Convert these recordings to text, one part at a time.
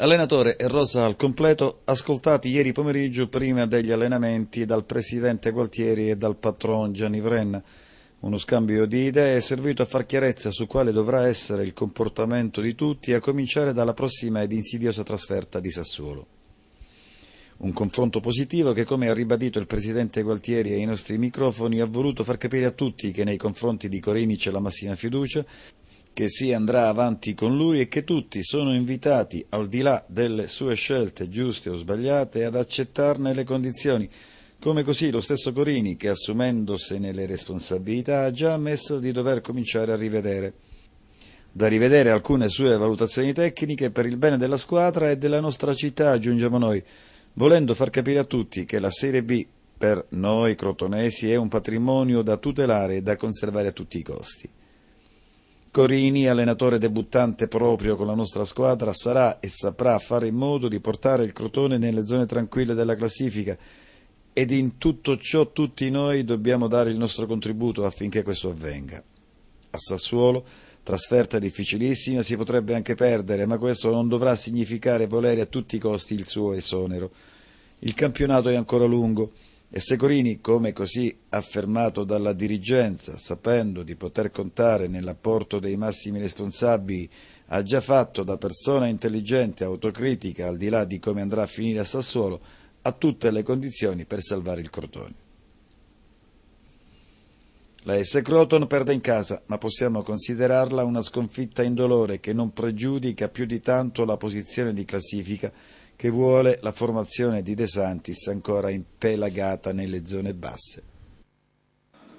Allenatore e rosa al completo, ascoltati ieri pomeriggio prima degli allenamenti dal presidente Gualtieri e dal patron Gianni Vrenna. Uno scambio di idee è servito a far chiarezza su quale dovrà essere il comportamento di tutti, a cominciare dalla prossima ed insidiosa trasferta di Sassuolo. Un confronto positivo che, come ha ribadito il presidente Gualtieri ai nostri microfoni, ha voluto far capire a tutti che nei confronti di Corini c'è la massima fiducia, che si andrà avanti con lui e che tutti sono invitati, al di là delle sue scelte giuste o sbagliate, ad accettarne le condizioni, come così lo stesso Corini, che assumendosene le responsabilità, ha già ammesso di dover cominciare a rivedere. Da rivedere alcune sue valutazioni tecniche per il bene della squadra e della nostra città, aggiungiamo noi, volendo far capire a tutti che la Serie B per noi crotonesi è un patrimonio da tutelare e da conservare a tutti i costi. Scorini, allenatore debuttante proprio con la nostra squadra, sarà e saprà fare in modo di portare il Crotone nelle zone tranquille della classifica ed in tutto ciò tutti noi dobbiamo dare il nostro contributo affinché questo avvenga. A Sassuolo, trasferta difficilissima, si potrebbe anche perdere, ma questo non dovrà significare volere a tutti i costi il suo esonero. Il campionato è ancora lungo e Secorini, come così affermato dalla dirigenza, sapendo di poter contare nell'apporto dei massimi responsabili, ha già fatto da persona intelligente autocritica, al di là di come andrà a finire a Sassuolo, ha tutte le condizioni per salvare il cordone. La S. Croton perde in casa, ma possiamo considerarla una sconfitta indolore che non pregiudica più di tanto la posizione di classifica che vuole la formazione di De Santis ancora impelagata nelle zone basse.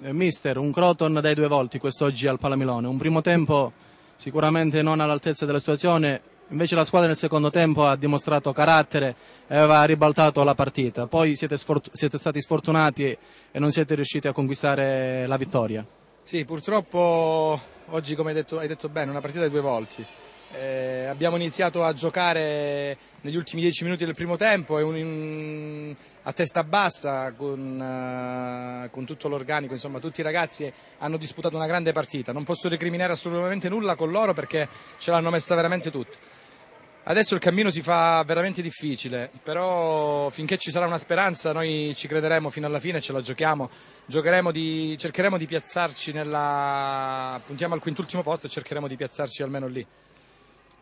Eh, mister, un Croton dai due volti quest'oggi al Palamilone, un primo tempo sicuramente non all'altezza della situazione, invece la squadra nel secondo tempo ha dimostrato carattere e aveva ribaltato la partita, poi siete, siete stati sfortunati e non siete riusciti a conquistare la vittoria. Sì, purtroppo oggi come hai detto, hai detto bene, una partita dai due volti, eh, abbiamo iniziato a giocare negli ultimi dieci minuti del primo tempo, è un, in, a testa bassa con, uh, con tutto l'organico, insomma tutti i ragazzi hanno disputato una grande partita, non posso recriminare assolutamente nulla con loro perché ce l'hanno messa veramente tutti. Adesso il cammino si fa veramente difficile, però finché ci sarà una speranza noi ci crederemo fino alla fine, ce la giochiamo, di, cercheremo di piazzarci nella, puntiamo al quintultimo posto e cercheremo di piazzarci almeno lì.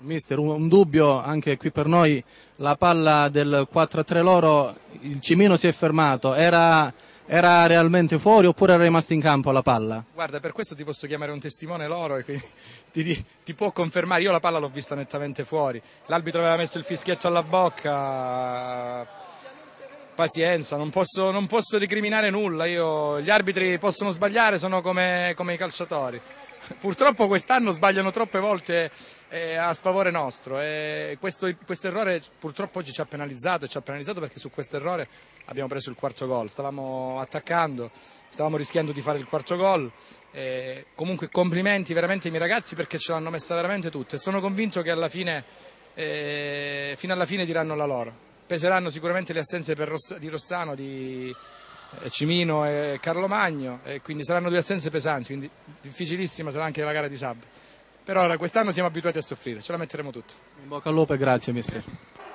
Mister, un, un, dubbio anche qui per noi, la palla del 4-3 loro, il Cimino si è fermato, era, era, realmente fuori oppure era rimasto in campo la palla? Guarda, per questo ti posso chiamare un testimone loro e quindi ti, ti, ti può confermare, io la palla l'ho vista nettamente fuori, l'arbitro aveva messo il fischietto alla bocca, pazienza, non posso, non posso recriminare nulla, io, gli arbitri possono sbagliare, sono come, come i calciatori purtroppo quest'anno sbagliano troppe volte eh, eh a sfavore nostro e eh, questo, questo, errore purtroppo oggi ci ha penalizzato e ci ha penalizzato perché su questo errore abbiamo preso il quarto gol, stavamo attaccando, stavamo rischiando di fare il quarto gol, eh, comunque complimenti veramente ai miei ragazzi perché ce l'hanno messa veramente tutte e sono convinto che alla fine, eh, fino alla fine diranno la loro. Peseranno sicuramente le assenze Ross, di Rossano, di, eh, Cimino e Carlo Magno, e quindi saranno due assenze pesanti, quindi difficilissima sarà anche la gara di Sab. Però quest'anno siamo abituati a soffrire, ce la metteremo tutta. In bocca al lupo e grazie mister.